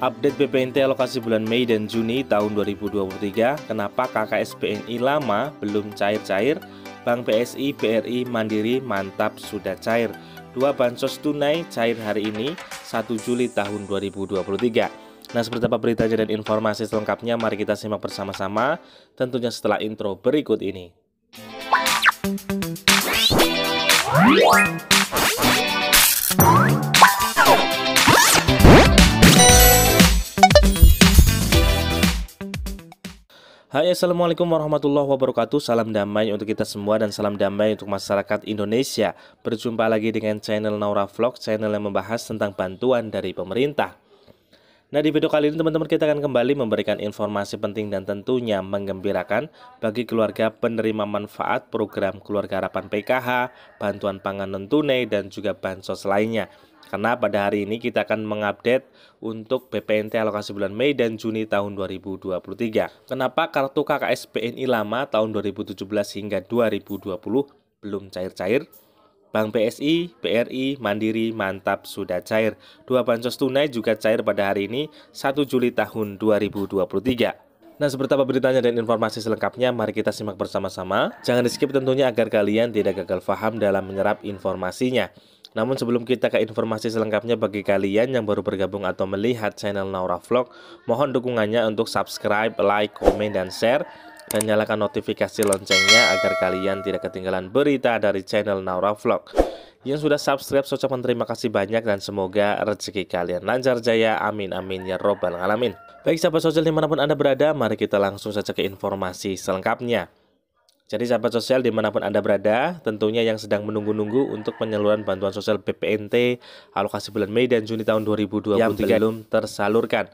Update BPNT alokasi bulan Mei dan Juni tahun 2023, kenapa KKS BNI lama belum cair-cair? Bank PSI, BRI, Mandiri, mantap sudah cair. Dua bansos tunai cair hari ini 1 Juli tahun 2023. Nah, seperti apa beritanya dan informasi selengkapnya, mari kita simak bersama-sama, tentunya setelah intro berikut ini. Hai Assalamualaikum warahmatullahi wabarakatuh Salam damai untuk kita semua dan salam damai untuk masyarakat Indonesia Berjumpa lagi dengan channel Naura Vlog Channel yang membahas tentang bantuan dari pemerintah Nah di video kali ini teman-teman kita akan kembali memberikan informasi penting dan tentunya menggembirakan Bagi keluarga penerima manfaat program Keluarga Harapan PKH Bantuan pangan non tunai dan juga bansos lainnya karena pada hari ini kita akan mengupdate untuk BPNT alokasi bulan Mei dan Juni tahun 2023. Kenapa kartu KKS BNI lama tahun 2017 hingga 2020 belum cair-cair? Bank BSI, BRI, Mandiri, Mantap sudah cair. Dua bansos tunai juga cair pada hari ini 1 Juli tahun 2023. Nah, seperti apa beritanya dan informasi selengkapnya, mari kita simak bersama-sama. Jangan di-skip tentunya agar kalian tidak gagal paham dalam menyerap informasinya. Namun sebelum kita ke informasi selengkapnya bagi kalian yang baru bergabung atau melihat channel Naura Vlog, mohon dukungannya untuk subscribe, like, komen, dan share dan nyalakan notifikasi loncengnya agar kalian tidak ketinggalan berita dari channel Naura Vlog. Yang sudah subscribe, saya ucapkan terima kasih banyak dan semoga rezeki kalian lancar jaya. Amin, amin, ya robbal alamin. Baik sahabat sosial dimanapun Anda berada, mari kita langsung saja ke informasi selengkapnya. Jadi sahabat sosial dimanapun Anda berada, tentunya yang sedang menunggu-nunggu untuk penyaluran bantuan sosial BPNT alokasi bulan Mei dan Juni tahun 2023 yang belum tersalurkan.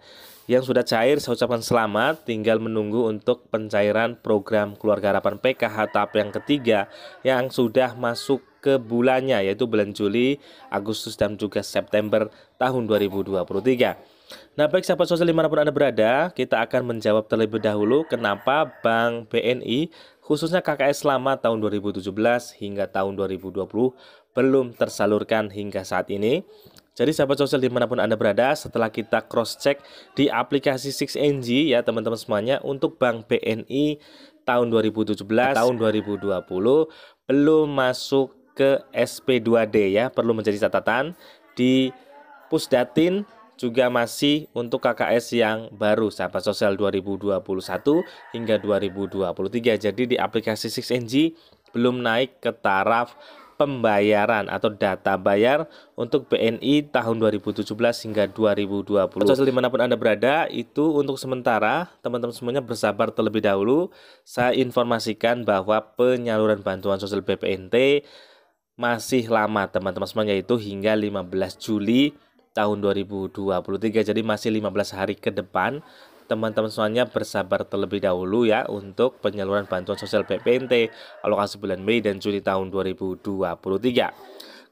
Yang sudah cair saya ucapkan selamat, tinggal menunggu untuk pencairan program Keluarga Harapan PKH tahap yang ketiga yang sudah masuk ke bulannya yaitu bulan Juli, Agustus dan juga September tahun 2023. Nah baik sahabat sosial dimanapun Anda berada, kita akan menjawab terlebih dahulu kenapa Bank BNI khususnya KKS selama tahun 2017 hingga tahun 2020 belum tersalurkan hingga saat ini jadi sahabat sosial dimanapun Anda berada, setelah kita cross-check di aplikasi 6NG ya teman-teman semuanya untuk Bank BNI tahun 2017, tahun 2020 belum masuk ke SP2D ya, perlu menjadi catatan di Pusdatin juga masih untuk KKS yang baru sahabat sosial 2021 hingga 2023. Jadi di aplikasi 6NG belum naik ke taraf pembayaran atau data bayar untuk BNI tahun 2017 hingga 2020. Sosial dimanapun Anda berada, itu untuk sementara teman-teman semuanya bersabar terlebih dahulu. Saya informasikan bahwa penyaluran bantuan sosial BPNT masih lama teman-teman semuanya itu hingga 15 Juli tahun 2023 jadi masih 15 hari ke depan teman-teman semuanya bersabar terlebih dahulu ya untuk penyaluran bantuan sosial BPNT alokasi bulan Mei dan Juni tahun 2023.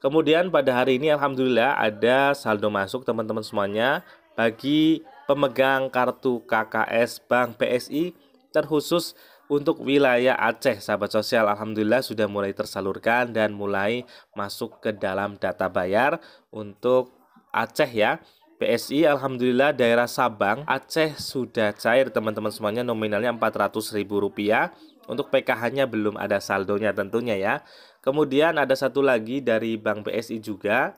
Kemudian pada hari ini alhamdulillah ada saldo masuk teman-teman semuanya bagi pemegang kartu KKS Bank PSI terkhusus untuk wilayah Aceh, sahabat sosial, alhamdulillah sudah mulai tersalurkan dan mulai masuk ke dalam data bayar untuk Aceh ya. PSI Alhamdulillah daerah Sabang Aceh sudah cair teman-teman semuanya nominalnya Rp400.000 untuk PKH-nya belum ada saldonya tentunya ya kemudian ada satu lagi dari Bank PSI juga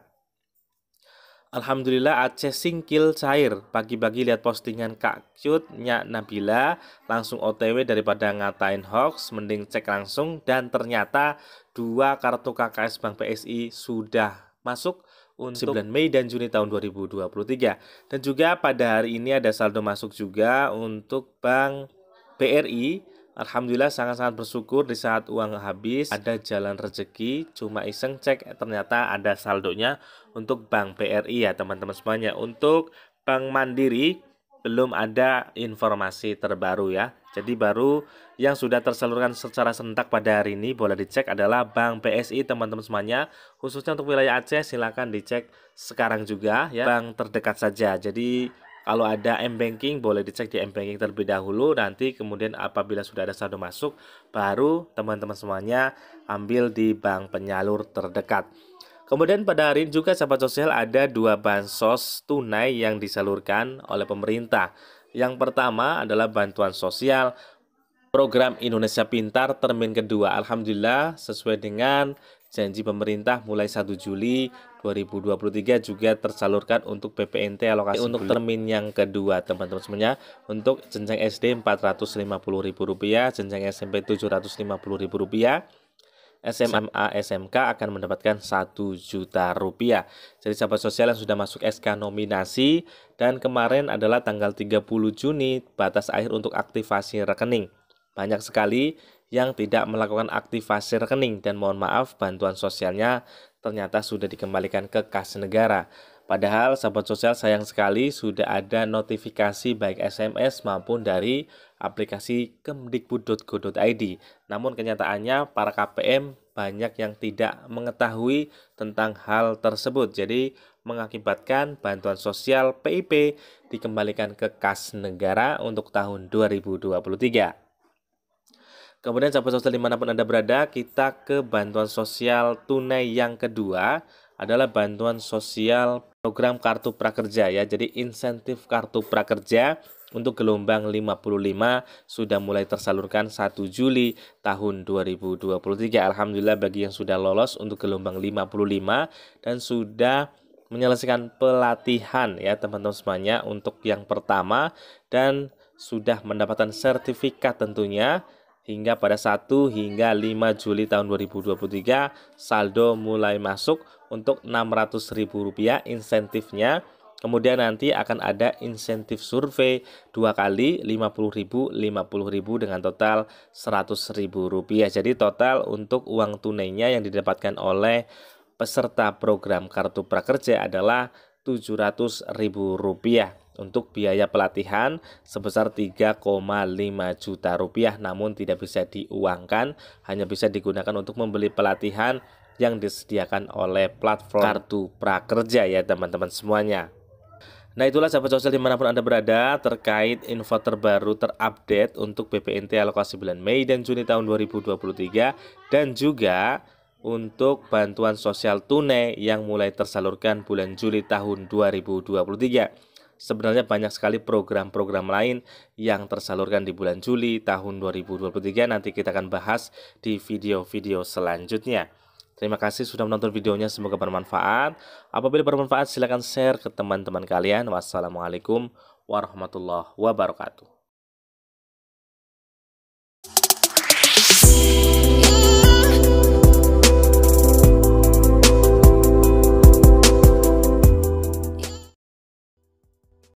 Alhamdulillah Aceh singkil cair Pagi-pagi lihat postingan Kak Cut, Nyak Nabila Langsung otw daripada ngatain hoax Mending cek langsung Dan ternyata dua kartu KKS Bank PSI sudah masuk untuk 9 Mei dan Juni tahun 2023. Dan juga pada hari ini ada saldo masuk juga untuk Bank BRI. Alhamdulillah sangat-sangat bersyukur di saat uang habis ada jalan rezeki cuma iseng cek eh, ternyata ada saldonya untuk Bank BRI ya teman-teman semuanya. Untuk Bank Mandiri belum ada informasi terbaru ya. Jadi baru yang sudah tersalurkan secara sentak pada hari ini boleh dicek adalah Bank BSI teman-teman semuanya. Khususnya untuk wilayah Aceh silahkan dicek sekarang juga ya. Bank terdekat saja. Jadi kalau ada M-Banking boleh dicek di M-Banking terlebih dahulu nanti kemudian apabila sudah ada saldo masuk baru teman-teman semuanya ambil di bank penyalur terdekat. Kemudian pada hari ini juga sahabat sosial ada dua bansos tunai yang disalurkan oleh pemerintah. Yang pertama adalah bantuan sosial program Indonesia Pintar termin kedua. Alhamdulillah sesuai dengan janji pemerintah mulai 1 Juli 2023 juga tersalurkan untuk PPNT alokasi untuk termin yang kedua teman-teman semuanya untuk jenjang SD Rp450.000, jenjang SMP Rp750.000 SMA SMK akan mendapatkan 1 juta rupiah. Jadi sahabat sosial yang sudah masuk SK nominasi dan kemarin adalah tanggal 30 Juni batas akhir untuk aktivasi rekening. Banyak sekali yang tidak melakukan aktivasi rekening dan mohon maaf bantuan sosialnya ternyata sudah dikembalikan ke kas negara. Padahal sahabat sosial sayang sekali sudah ada notifikasi baik SMS maupun dari aplikasi kemdikbud.go.id. Namun kenyataannya para KPM banyak yang tidak mengetahui tentang hal tersebut. Jadi mengakibatkan bantuan sosial PIP dikembalikan ke kas negara untuk tahun 2023. Kemudian sahabat sosial dimanapun Anda berada, kita ke bantuan sosial tunai yang kedua adalah bantuan sosial program kartu prakerja ya. Jadi insentif kartu prakerja untuk gelombang 55 sudah mulai tersalurkan 1 Juli tahun 2023. Alhamdulillah bagi yang sudah lolos untuk gelombang 55 dan sudah menyelesaikan pelatihan ya teman-teman semuanya untuk yang pertama dan sudah mendapatkan sertifikat tentunya hingga pada 1 hingga 5 Juli tahun 2023 saldo mulai masuk untuk Rp600.000 insentifnya. Kemudian nanti akan ada insentif survei dua kali 50.000 50.000 dengan total Rp100.000. Jadi total untuk uang tunainya yang didapatkan oleh peserta program Kartu Prakerja adalah Rp700.000 untuk biaya pelatihan sebesar 3,5 juta rupiah namun tidak bisa diuangkan hanya bisa digunakan untuk membeli pelatihan yang disediakan oleh platform Kartu Prakerja ya teman-teman semuanya. Nah itulah sahabat sosial dimanapun Anda berada terkait info terbaru terupdate untuk BPNT alokasi bulan Mei dan Juni tahun 2023 dan juga untuk bantuan sosial tunai yang mulai tersalurkan bulan Juli tahun 2023. Sebenarnya banyak sekali program-program lain yang tersalurkan di bulan Juli tahun 2023 nanti kita akan bahas di video-video selanjutnya. Terima kasih sudah menonton videonya, semoga bermanfaat. Apabila bermanfaat, silakan share ke teman-teman kalian. Wassalamualaikum warahmatullahi wabarakatuh.